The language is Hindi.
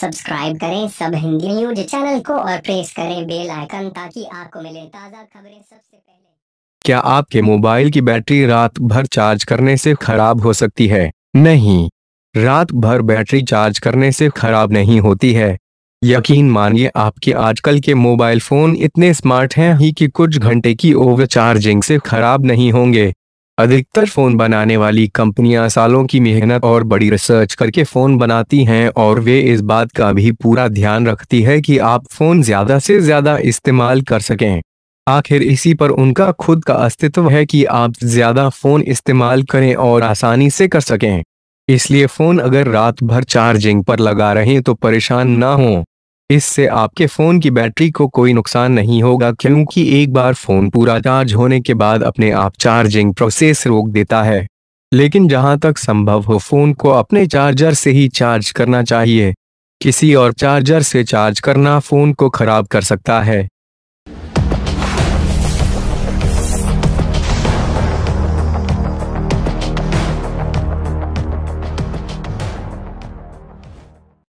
सब्सक्राइब करें सब हिंदी न्यूज चैनल को और प्रेस करें बेल आइकन ताकि आपको मिले ताज़ा खबरें सबसे पहले क्या आपके मोबाइल की बैटरी रात भर चार्ज करने से खराब हो सकती है नहीं रात भर बैटरी चार्ज करने से खराब नहीं होती है यकीन मानिए आपके आजकल के मोबाइल फोन इतने स्मार्ट हैं ही कि कुछ घंटे की ओवर चार्जिंग से खराब नहीं होंगे अधिकतर फोन बनाने वाली कंपनियां सालों की मेहनत और बड़ी रिसर्च करके फोन बनाती हैं और वे इस बात का भी पूरा ध्यान रखती है कि आप फोन ज्यादा से ज्यादा इस्तेमाल कर सकें आखिर इसी पर उनका खुद का अस्तित्व है कि आप ज्यादा फोन इस्तेमाल करें और आसानी से कर सकें इसलिए फोन अगर रात भर चार्जिंग पर लगा रहे तो परेशान ना हों इससे आपके फोन की बैटरी को कोई नुकसान नहीं होगा क्योंकि एक बार फोन पूरा चार्ज होने के बाद अपने आप चार्जिंग प्रोसेस रोक देता है लेकिन जहां तक संभव हो फोन को अपने चार्जर से ही चार्ज करना चाहिए किसी और चार्जर से चार्ज करना फोन को खराब कर सकता है